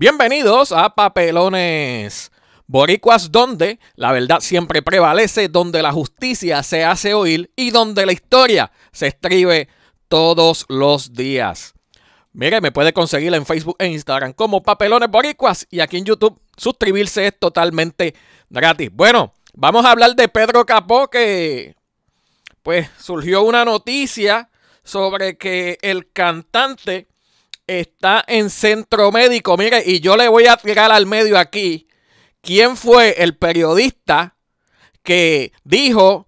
Bienvenidos a Papelones Boricuas, donde la verdad siempre prevalece, donde la justicia se hace oír y donde la historia se escribe todos los días. Mire, me puede conseguir en Facebook e Instagram como Papelones Boricuas y aquí en YouTube suscribirse es totalmente gratis. Bueno, vamos a hablar de Pedro Capó que pues surgió una noticia sobre que el cantante está en centro médico. Mire, y yo le voy a tirar al medio aquí quién fue el periodista que dijo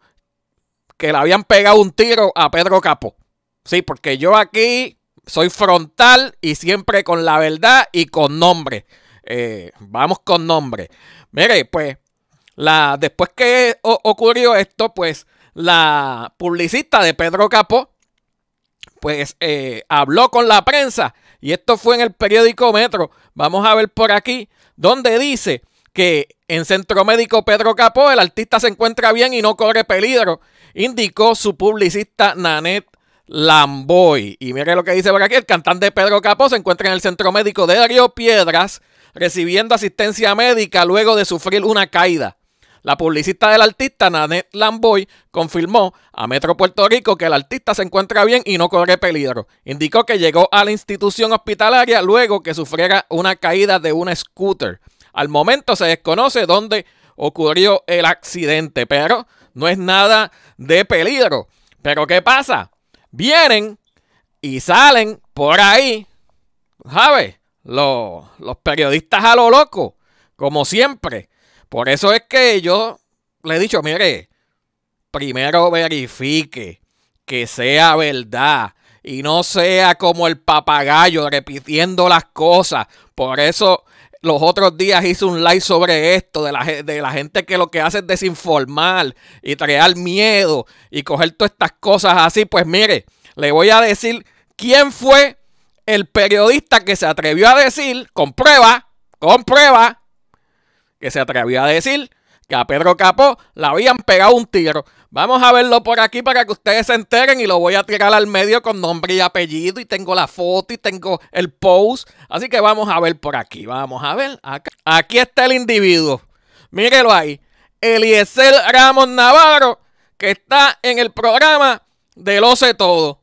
que le habían pegado un tiro a Pedro Capo. Sí, porque yo aquí soy frontal y siempre con la verdad y con nombre. Eh, vamos con nombre. Mire, pues, la, después que ocurrió esto, pues la publicista de Pedro Capo pues eh, habló con la prensa y esto fue en el periódico Metro. Vamos a ver por aquí, donde dice que en Centro Médico Pedro Capó el artista se encuentra bien y no corre peligro, indicó su publicista Nanette Lamboy. Y mire lo que dice por aquí, el cantante Pedro Capó se encuentra en el Centro Médico de Río Piedras recibiendo asistencia médica luego de sufrir una caída. La publicista del artista, Nanette Lamboy, confirmó a Metro Puerto Rico que el artista se encuentra bien y no corre peligro. Indicó que llegó a la institución hospitalaria luego que sufriera una caída de un scooter. Al momento se desconoce dónde ocurrió el accidente, pero no es nada de peligro. Pero ¿qué pasa? Vienen y salen por ahí, ¿sabes? Los, los periodistas a lo loco, como siempre, por eso es que yo le he dicho, mire, primero verifique que sea verdad y no sea como el papagayo repitiendo las cosas. Por eso los otros días hice un live sobre esto, de la, de la gente que lo que hace es desinformar y crear miedo y coger todas estas cosas así. Pues mire, le voy a decir quién fue el periodista que se atrevió a decir, con comprueba, que se atrevía a decir que a Pedro Capó le habían pegado un tiro. Vamos a verlo por aquí para que ustedes se enteren y lo voy a tirar al medio con nombre y apellido y tengo la foto y tengo el post. Así que vamos a ver por aquí, vamos a ver. Acá. Aquí está el individuo. Mírelo ahí. Eliezer Ramos Navarro, que está en el programa de Lo sé todo.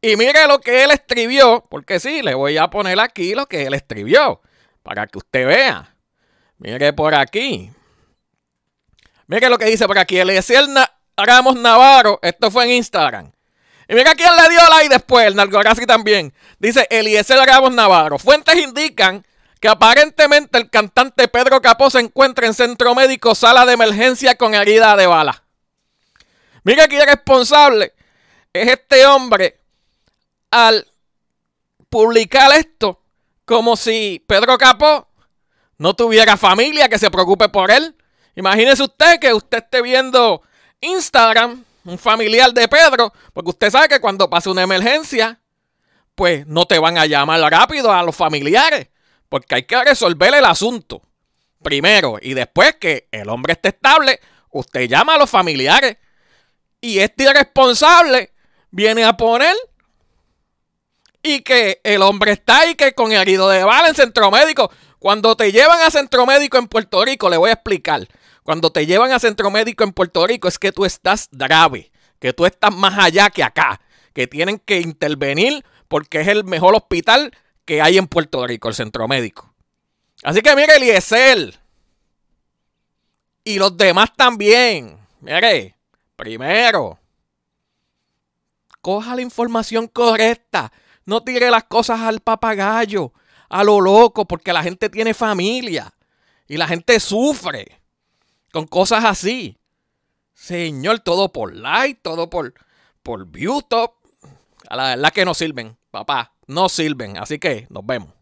Y mire lo que él escribió, porque sí, le voy a poner aquí lo que él escribió, para que usted vea. Mire por aquí. Mire lo que dice por aquí. Eliezer Ramos Navarro. Esto fue en Instagram. Y mira quién le dio like después, el casi también. Dice Eliezer Ramos Navarro. Fuentes indican que aparentemente el cantante Pedro Capó se encuentra en centro médico, sala de emergencia con herida de bala. Mira es responsable. es este hombre al publicar esto como si Pedro Capó no tuviera familia que se preocupe por él. Imagínese usted que usted esté viendo Instagram, un familiar de Pedro, porque usted sabe que cuando pase una emergencia, pues no te van a llamar rápido a los familiares, porque hay que resolver el asunto primero y después que el hombre esté estable, usted llama a los familiares y este irresponsable viene a poner y que el hombre está ahí que con herido de bala en centro médico. Cuando te llevan a centro médico en Puerto Rico, le voy a explicar. Cuando te llevan a centro médico en Puerto Rico es que tú estás grave, que tú estás más allá que acá, que tienen que intervenir porque es el mejor hospital que hay en Puerto Rico, el centro médico. Así que mire, Eliezer. Y los demás también. Mire, primero, coja la información correcta. No tire las cosas al papagayo a lo loco porque la gente tiene familia y la gente sufre con cosas así. Señor, todo por like, todo por, por view A la verdad que no sirven, papá, no sirven. Así que nos vemos.